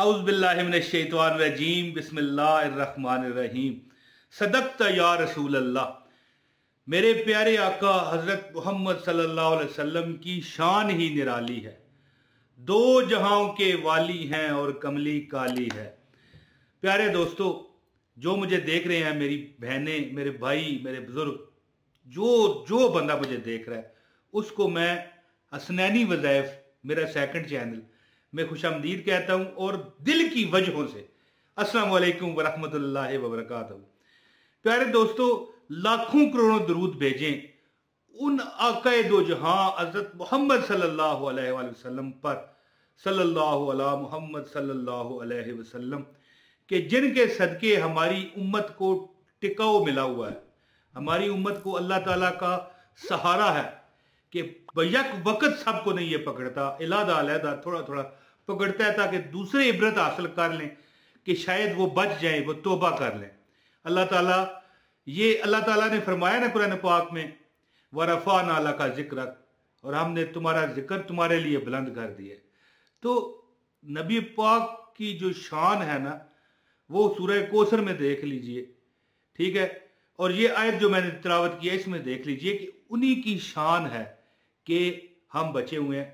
अउज़बिल्लाशैतवानरजीम बसमीम सदकत या रसूल अल्लाह मेरे प्यारे आका हज़रत मोहम्मद सल्लल्लाहु अलैहि वसल्लम की शान ही निराली है दो जहां के वाली हैं और कमली काली है प्यारे दोस्तों जो मुझे देख रहे हैं मेरी बहनें मेरे भाई मेरे बुज़ुर्ग जो जो बंदा मुझे देख रहा है उसको मैं हसनैनी वज़ैफ़ मेरा सेकंड चैनल मैं खुश आमदीद कहता हूँ और दिल की वजहों से अस्सलाम वालेकुम वरहमतुल्लाहि वबरकातु प्यारे दोस्तों लाखों करोड़ों दरूद भेजें उन आकाए दो जहां हजरत मोहम्मद सल्लल्लाहु अलैहि वसल्लम पर सल्लल्लाहु अला मोहम्मद सल्लल्लाहु अलैहि वसल्लम के जिनके सदके हमारी उम्मत को टिकाऊ मिला हुआ है हमारी उम्मत को अल्लाह ताला का सहारा है कि बैक वक्त सबको नहीं ये पकड़ता इलादा अलहदा थोड़ा थोड़ा पकड़ता है ताकि दूसरे इबरत हासिल कर लें कि शायद वो बच जाए वो तोबा कर लें अल्लाह ताला ये अल्लाह ताला ने फरमाया ना कुरान पाक में व रफा नाला का जिक्र और हमने तुम्हारा जिक्र तुम्हारे लिए बुलंद कर दिया तो नबी पाक की जो शान है ना वो सूर्य कोसर में देख लीजिए ठीक है और ये आयत जो मैंने तलावत किया इसमें देख लीजिए कि उन्हीं की शान है कि हम बचे हुए हैं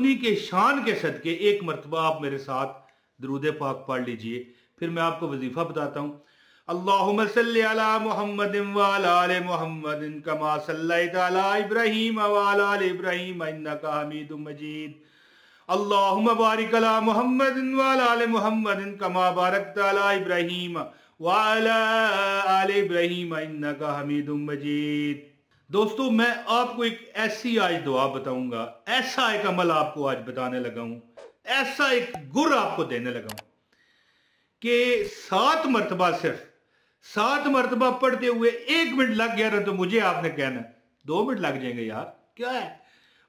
उन्हीं के शान के सदके एक मरतबा आप मेरे साथ दरूद पाक पढ़ लीजिए फिर मैं आपको वजीफा बताता हूँ अल्लाहुम मोहम्मद इब्राहिम मजीद बारिक अला मोहम्मद मजीद दोस्तों मैं आपको एक ऐसी आज e दुआ बताऊंगा ऐसा एक अमल आपको आज बताने लगा हूं ऐसा एक गुर आपको देने लगा हूं कि सात मरतबा सिर्फ सात मरतबा पढ़ते हुए एक मिनट लग गया ना तो मुझे आपने कहना दो मिनट लग जाएंगे यार क्या है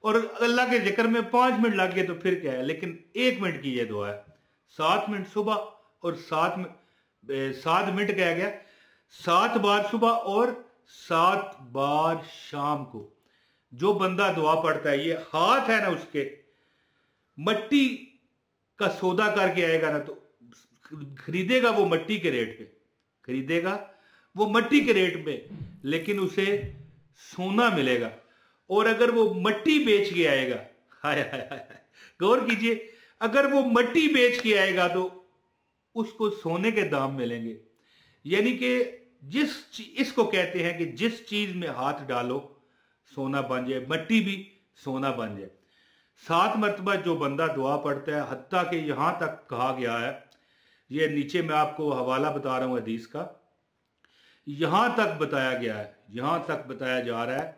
और अल्लाह के जिक्र में पांच मिनट लग गए तो फिर क्या है लेकिन एक मिनट की यह दुआ है सात मिनट सुबह और सात सात मिनट कह गया सात बार सुबह और सात बार शाम को जो बंदा दुआ पढ़ता है ये हाथ है ना उसके मट्टी का सौदा करके आएगा ना तो खरीदेगा वो मट्टी के रेट पे खरीदेगा वो मट्टी के रेट पे लेकिन उसे सोना मिलेगा और अगर वो मट्टी बेच के आएगा हाय हाय गौर कीजिए अगर वो मट्टी बेच के आएगा तो उसको सोने के दाम मिलेंगे यानी कि जिस इसको कहते हैं कि जिस चीज में हाथ डालो सोना बन जाए मट्टी भी सोना बन जाए सात मरतबा जो बंदा दुआ पढ़ता है हती के यहां तक कहा गया है ये नीचे मैं आपको हवाला बता रहा हूं हदीस का यहां तक बताया गया है यहां तक बताया जा रहा है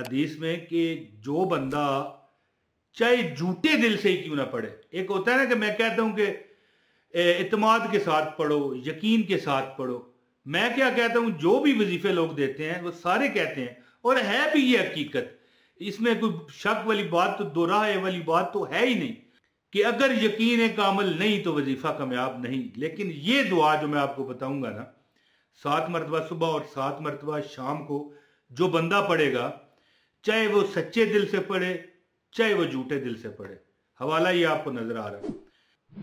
हदीस में कि जो बंदा चाहे झूठे दिल से ही क्यों ना पढ़े एक होता है ना कि मैं कहता हूं कि इतमाद के साथ पढ़ो यकीन के साथ पढ़ो मैं क्या कहता हूं जो भी वजीफे लोग देते हैं वो सारे कहते हैं और है भी ये हकीकत इसमें कोई शक वाली बात तो दो वाली बात तो है ही नहीं कि अगर यकीन कामल नहीं तो वजीफा कामयाब नहीं लेकिन ये दुआ जो मैं आपको बताऊंगा ना सात मरतबा सुबह और सात मरतबा शाम को जो बंदा पढ़ेगा चाहे वो सच्चे दिल से पढ़े चाहे वो झूठे दिल से पढ़े हवाला ये आपको नजर आ रहा है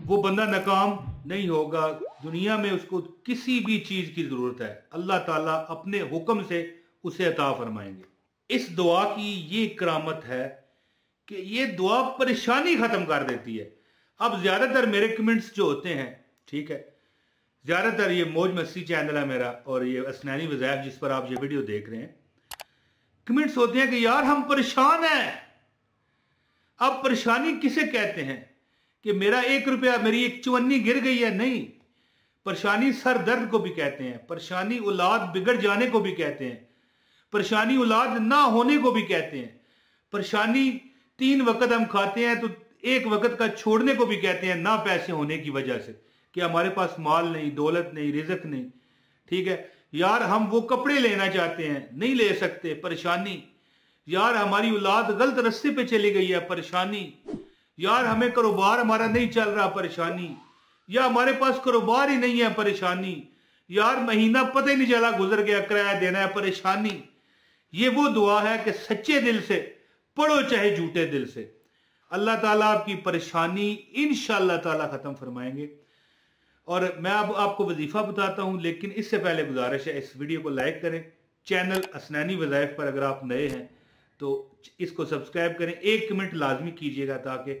वो बंदा नाकाम नहीं होगा दुनिया में उसको किसी भी चीज़ की ज़रूरत है अल्लाह ताला अपने हुक्म से उसे अता फरमाएंगे इस दुआ की ये करामत है कि ये दुआ परेशानी ख़त्म कर देती है अब ज़्यादातर मेरे कमेंट्स जो होते हैं ठीक है ज़्यादातर ये मौज मस्ती चैनल है मेरा और ये असनैनी वजायफ जिस पर आप ये वीडियो देख रहे हैं कमेंट्स होते हैं कि यार हम परेशान हैं अब परेशानी किसे कहते हैं कि मेरा एक रुपया मेरी एक चुवन्नी गिर गई है नहीं परेशानी सर दर्द को भी कहते हैं परेशानी औलाद बिगड़ जाने को भी कहते हैं परेशानी औलाद ना होने को भी कहते हैं परेशानी तीन वक्त हम खाते हैं तो एक वक्त का छोड़ने को भी कहते हैं ना पैसे होने की वजह से कि हमारे पास माल नहीं दौलत नहीं रिजक नहीं ठीक है यार हम वो कपड़े लेना चाहते हैं नहीं ले सकते परेशानी यार हमारी औलाद गलत रस्ते पे चली गई है परेशानी यार हमें कारोबार हमारा नहीं चल रहा परेशानी या हमारे पास कारोबार ही नहीं है परेशानी यार महीना पता ही नहीं चला गुजर गया किराया देना है परेशानी ये वो दुआ है कि सच्चे दिल से पढ़ो चाहे झूठे दिल से अल्लाह ताला आपकी परेशानी इन ताला ख़त्म फरमाएंगे और मैं अब आपको वजीफ़ा बताता हूं लेकिन इससे पहले गुजारिश है इस वीडियो को लाइक करें चैनल असनैनी वजायफ पर अगर आप नए हैं तो इसको सब्सक्राइब करें एक मिनट लाजमी कीजिएगा ताकि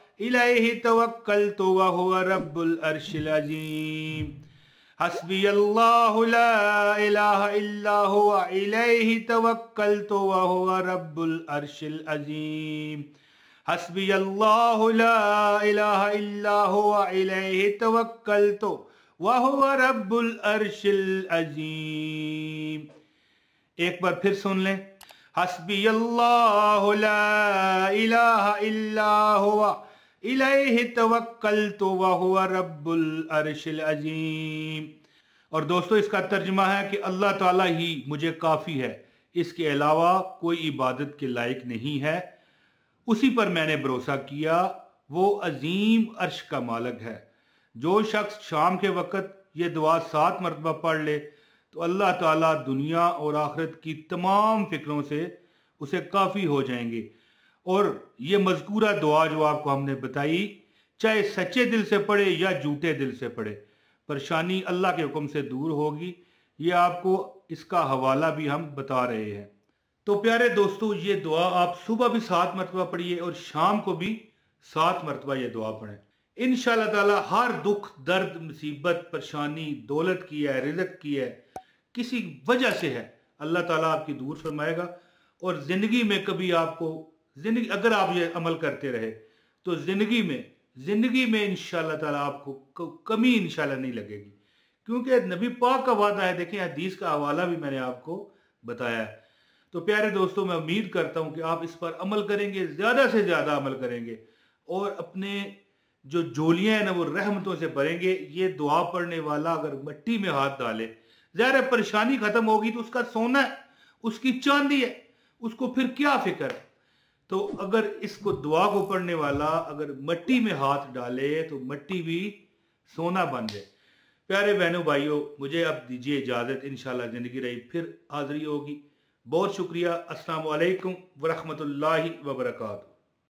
इलैहि तवक्कलतु व हुव रब्बुल अर्शिल अजीम हस्बी अल्लाहु ला इलाहा इल्ला हुव इलैहि तवक्कलतु व हुव रब्बुल अर्शिल अजीम हस्बी अल्लाहु ला इलाहा इल्ला हुव इलैहि तवक्कलतु व हुव रब्बुल अर्शिल अजीम एक बार फिर सुन लें हसबी अल्लाह ला इलाहा इल्ला हुवा तवक्कल तो वह रब्बुल अजीम और दोस्तों इसका तर्जमा है कि अल्लाह ताला ही मुझे काफ़ी है इसके अलावा कोई इबादत के लायक नहीं है उसी पर मैंने भरोसा किया वो अजीम अर्श का मालक है जो शख्स शाम के वक़्त ये दुआ सात मरतबा पढ़ ले तो अल्लाह ताला दुनिया और आखरत की तमाम फ़िक्रों से उसे काफ़ी हो जाएंगे और ये मजकूरा दुआ जो आपको हमने बताई चाहे सच्चे दिल से पढ़े या झूठे दिल से पढ़े परेशानी अल्लाह के हुक्म से दूर होगी ये आपको इसका हवाला भी हम बता रहे हैं तो प्यारे दोस्तों ये दुआ आप सुबह भी सात मरतबा पढ़िए और शाम को भी सात मरतबा ये दुआ पढ़ें इन ताला हर दुख दर्द मुसीबत परेशानी दौलत की है रिजक की है किसी वजह से है अल्लाह ताला आपकी दूर फरमाएगा और ज़िंदगी में कभी आपको जिंदगी अगर आप ये अमल करते रहे तो ज़िंदगी में ज़िंदगी में इन ताला आपको कमी इन नहीं लगेगी क्योंकि नबी पाक का वादा है देखें हदीस का हवाला भी मैंने आपको बताया तो प्यारे दोस्तों मैं उम्मीद करता हूं कि आप इस पर अमल करेंगे ज़्यादा से ज़्यादा अमल करेंगे और अपने जो जोलियाँ हैं ना वो रहमतों से भरेंगे ये दुआ पढ़ने वाला अगर मट्टी में हाथ डाले जहर परेशानी ख़त्म होगी तो उसका सोना है उसकी चांदी है उसको फिर क्या फिक्र है तो अगर इसको दुआ को पढ़ने वाला अगर मट्टी में हाथ डाले तो मट्टी भी सोना बन जाए प्यारे बहनों भाइयों मुझे अब दीजिए इजाज़त इन ज़िंदगी रही फिर हाजिरी होगी बहुत शुक्रिया अस्सलाम वरहमत वरहमतुल्लाहि वबरकू